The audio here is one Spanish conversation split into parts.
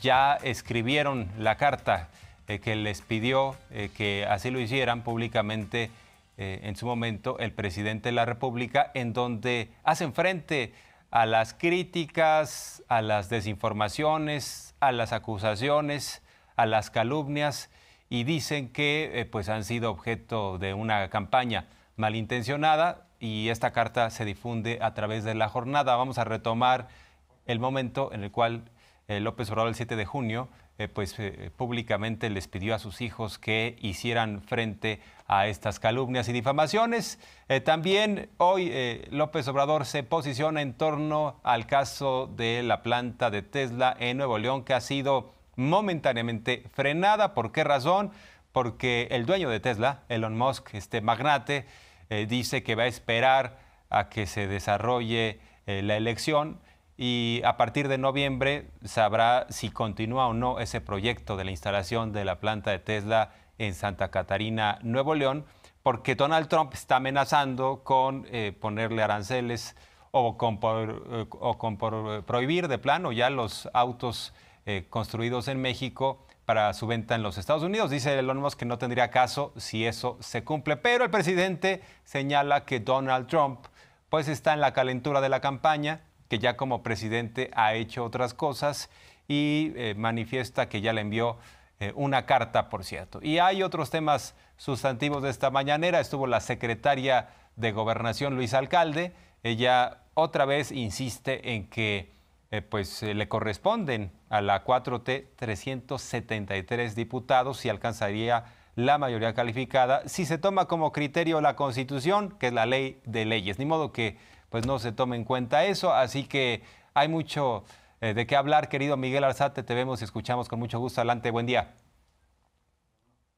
ya escribieron la carta eh, que les pidió eh, que así lo hicieran públicamente eh, en su momento el presidente de la República, en donde hacen frente a las críticas, a las desinformaciones, a las acusaciones, a las calumnias y dicen que pues han sido objeto de una campaña malintencionada y esta carta se difunde a través de la jornada. Vamos a retomar el momento en el cual eh, López Obrador el 7 de junio, eh, pues eh, públicamente les pidió a sus hijos que hicieran frente a estas calumnias y difamaciones. también hoy López Obrador se posiciona en torno al caso de la planta de Tesla en Nuevo León, que ha sido momentáneamente frenada. ¿Por qué razón? Porque el dueño de Tesla, Elon Musk, este magnate, dice que va a esperar a que se desarrolle la elección y a partir de noviembre sabrá si continúa o no ese proyecto de la instalación de la planta de Tesla en Santa Catarina, Nuevo León, porque Donald Trump está amenazando con eh, ponerle aranceles o con, eh, prohibir de plano ya los autos eh, construidos en México para su venta en los Estados Unidos. Dice Elon Musk que no tendría caso si eso se cumple. Pero el presidente señala que Donald Trump pues está en la calentura de la campaña que ya como presidente ha hecho otras cosas y eh, manifiesta que ya le envió eh, una carta, por cierto. Y hay otros temas sustantivos de esta mañanera. Estuvo la secretaria de Gobernación, Luis Alcalde. Ella otra vez insiste en que eh, pues le corresponden a la 4T 373 diputados y alcanzaría la mayoría calificada si se toma como criterio la Constitución, que es la ley de leyes. Ni modo que pues no se tome en cuenta eso. Así que hay mucho eh, de qué hablar, querido Miguel Arzate. Te vemos y escuchamos con mucho gusto. Adelante, buen día.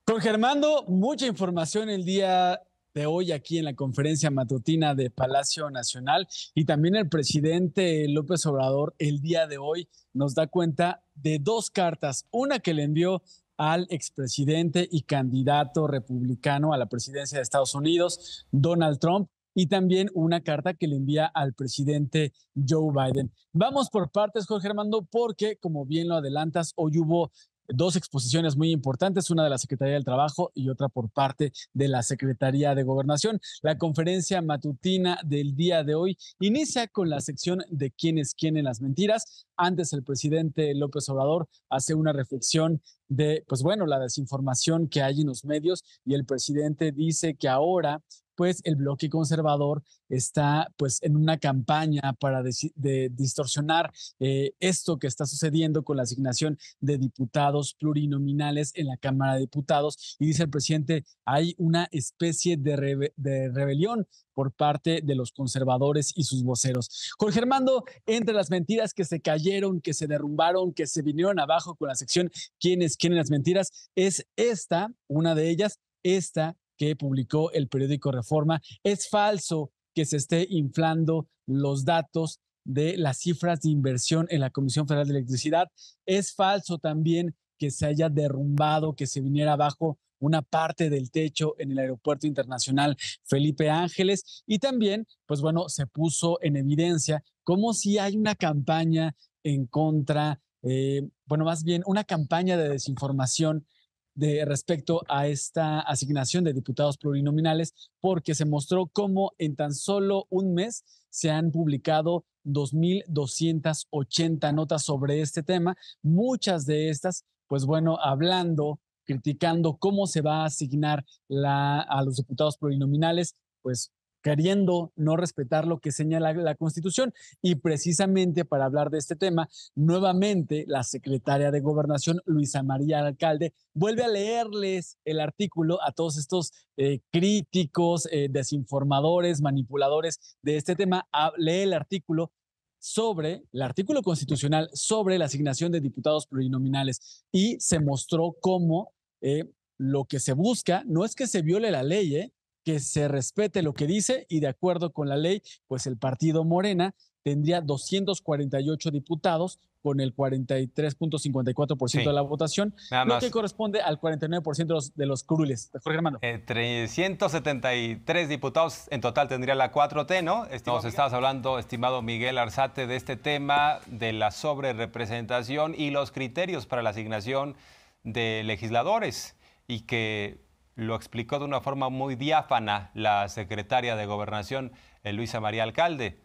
Con Germando, mucha información el día de hoy aquí en la conferencia matutina de Palacio Nacional y también el presidente López Obrador el día de hoy nos da cuenta de dos cartas, una que le envió al expresidente y candidato republicano a la presidencia de Estados Unidos, Donald Trump, y también una carta que le envía al presidente Joe Biden. Vamos por partes, Jorge Armando, porque como bien lo adelantas, hoy hubo dos exposiciones muy importantes, una de la Secretaría del Trabajo y otra por parte de la Secretaría de Gobernación. La conferencia matutina del día de hoy inicia con la sección de quién es quién en las mentiras. Antes el presidente López Obrador hace una reflexión de, pues bueno, la desinformación que hay en los medios y el presidente dice que ahora pues, el bloque conservador está pues en una campaña para distorsionar eh, esto que está sucediendo con la asignación de diputados plurinominales en la Cámara de Diputados. Y dice el presidente, hay una especie de, rebelión por parte de los conservadores y sus voceros. Jorge Armando, entre las mentiras que se cayeron, que se derrumbaron, que se vinieron abajo con la sección ¿Quiénes quieren las mentiras? Es esta, una de ellas, esta que publicó el periódico Reforma. Es falso que se esté inflando los datos de las cifras de inversión en la Comisión Federal de Electricidad. Es falso también que se haya derrumbado, que se viniera abajo una parte del techo en el Aeropuerto Internacional Felipe Ángeles. Y también, pues bueno, se puso en evidencia como si hay una campaña en contra, eh, bueno, más bien una campaña de desinformación de, respecto a esta asignación de diputados plurinominales, porque se mostró cómo en tan solo un mes se han publicado 2.280 notas sobre este tema, muchas de estas, pues bueno, hablando criticando cómo se va a asignar la, a los diputados plurinominales, pues queriendo no respetar lo que señala la Constitución. Y precisamente para hablar de este tema, nuevamente la secretaria de Gobernación, Luisa María Alcalde, vuelve a leerles el artículo a todos estos eh, críticos, eh, desinformadores, manipuladores de este tema. lee el artículo sobre el artículo constitucional sobre la asignación de diputados plurinominales y se mostró cómo eh, lo que se busca no es que se viole la ley, que se respete lo que dice y de acuerdo con la ley, pues el partido Morena tendría 248 diputados con el 43.54% de la votación, lo que corresponde al 49% de los, curules. Jorge Armando. 373 eh, diputados en total tendría la 4T, ¿no? Nos estabas hablando, estimado Miguel Arzate, de este tema de la sobrerepresentación y los criterios para la asignación de legisladores y que lo explicó de una forma muy diáfana la secretaria de Gobernación, eh, Luisa María Alcalde.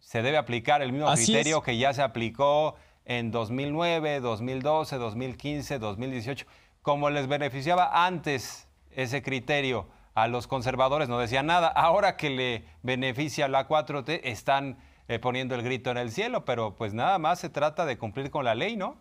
Se debe aplicar el mismo criterio que ya se aplicó en 2009, 2012, 2015, 2018. Como les beneficiaba antes ese criterio a los conservadores, no decían nada. Ahora que le beneficia la 4T, están eh, poniendo el grito en el cielo, pero pues nada más se trata de cumplir con la ley, ¿no?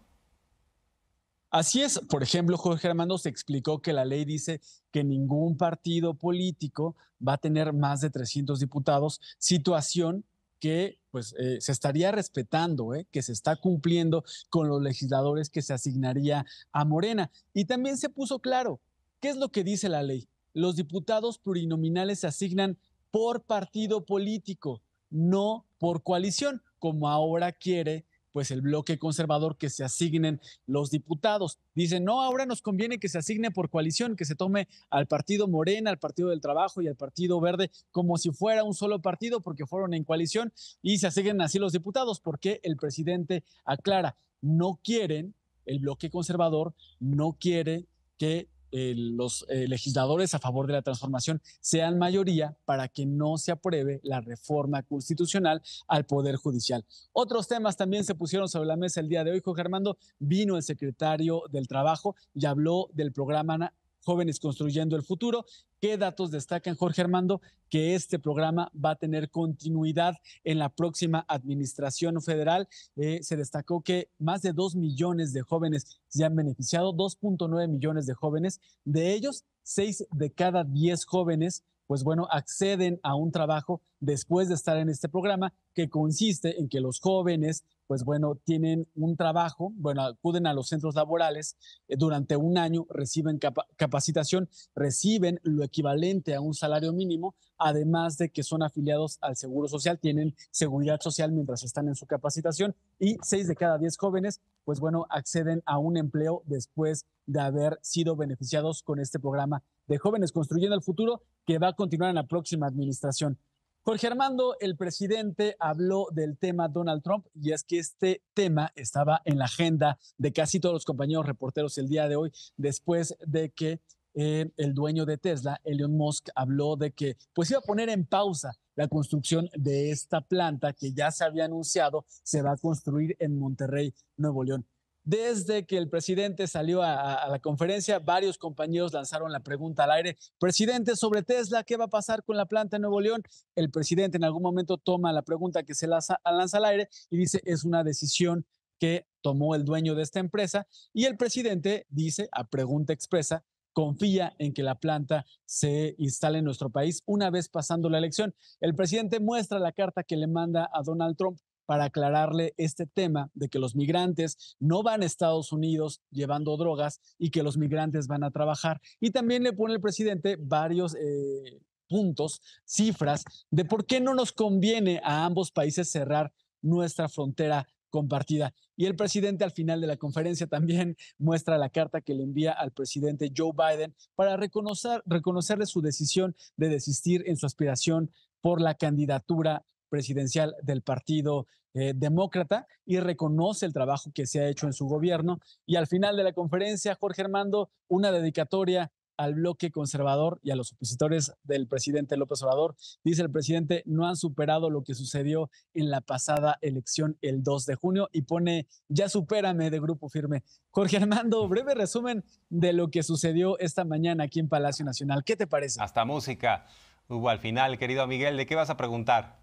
Así es, por ejemplo, Jorge Armando se explicó que la ley dice que ningún partido político va a tener más de 300 diputados, situación que pues, eh, se estaría respetando, eh, que se está cumpliendo con los legisladores que se asignaría a Morena. Y también se puso claro, ¿qué es lo que dice la ley? Los diputados plurinominales se asignan por partido político, no por coalición, como ahora quiere pues el bloque conservador que se asignen los diputados. Dicen, no, ahora nos conviene que se asigne por coalición, que se tome al partido Morena, al partido del Trabajo y al partido Verde como si fuera un solo partido porque fueron en coalición y se asignen así los diputados porque el presidente aclara, no quieren, el bloque conservador no quiere que eh, los eh, legisladores a favor de la transformación sean mayoría para que no se apruebe la reforma constitucional al Poder Judicial. Otros temas también se pusieron sobre la mesa el día de hoy. Jorge Armando vino el secretario del Trabajo y habló del programa Jóvenes Construyendo el Futuro. ¿Qué datos destacan, Jorge Armando, que este programa va a tener continuidad en la próxima administración federal? Eh, se destacó que más de dos millones de jóvenes se han beneficiado, 2.9 millones de jóvenes. De ellos, seis de cada 10 jóvenes pues bueno, acceden a un trabajo después de estar en este programa que consiste en que los jóvenes pues bueno, tienen un trabajo, bueno, acuden a los centros laborales eh, durante un año, reciben capacitación, reciben lo equivalente a un salario mínimo, además de que son afiliados al Seguro Social, tienen seguridad social mientras están en su capacitación y seis de cada diez jóvenes, pues bueno, acceden a un empleo después de haber sido beneficiados con este programa de jóvenes construyendo el futuro que va a continuar en la próxima administración. Jorge Armando, el presidente habló del tema Donald Trump y es que este tema estaba en la agenda de casi todos los compañeros reporteros el día de hoy después de que eh, el dueño de Tesla, Elon Musk, habló de que pues iba a poner en pausa la construcción de esta planta que ya se había anunciado se va a construir en Monterrey, Nuevo León desde que el presidente salió a, la conferencia, varios compañeros lanzaron la pregunta al aire, presidente, sobre Tesla, ¿qué va a pasar con la planta en Nuevo León? El presidente en algún momento toma la pregunta que se lanza al aire y dice, es una decisión que tomó el dueño de esta empresa y el presidente dice, a pregunta expresa, confía en que la planta se instale en nuestro país una vez pasando la elección. El presidente muestra la carta que le manda a Donald Trump para aclararle este tema de que los migrantes no van a Estados Unidos llevando drogas y que los migrantes van a trabajar. Y también le pone el presidente varios... Eh, puntos, cifras, de por qué no nos conviene a ambos países cerrar nuestra frontera compartida. Y el presidente al final de la conferencia también muestra la carta que le envía al presidente Joe Biden para reconocer, reconocerle su decisión de desistir en su aspiración por la candidatura presidencial del Partido eh, Demócrata y reconoce el trabajo que se ha hecho en su gobierno. Y al final de la conferencia, Jorge Armando, una dedicatoria al bloque conservador y a los opositores del presidente López Obrador. Dice el presidente, no han superado lo que sucedió en la pasada elección el 2 de junio y pone, ya supérame de grupo firme. Jorge Armando, breve resumen de lo que sucedió esta mañana aquí en Palacio Nacional. ¿Qué te parece? Hasta música hubo al final, querido Miguel, ¿de qué vas a preguntar?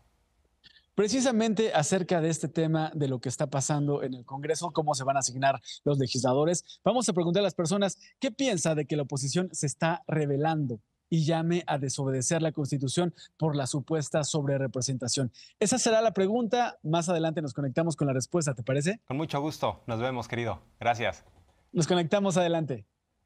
precisamente acerca de este tema, de lo que está pasando en el Congreso, cómo se van a asignar los legisladores. Vamos a preguntar a las personas qué piensa de que la oposición se está revelando y llame a desobedecer la Constitución por la supuesta sobrerepresentación. Esa será la pregunta. Más adelante nos conectamos con la respuesta, ¿te parece? Con mucho gusto. Nos vemos, querido. Gracias. Nos conectamos adelante.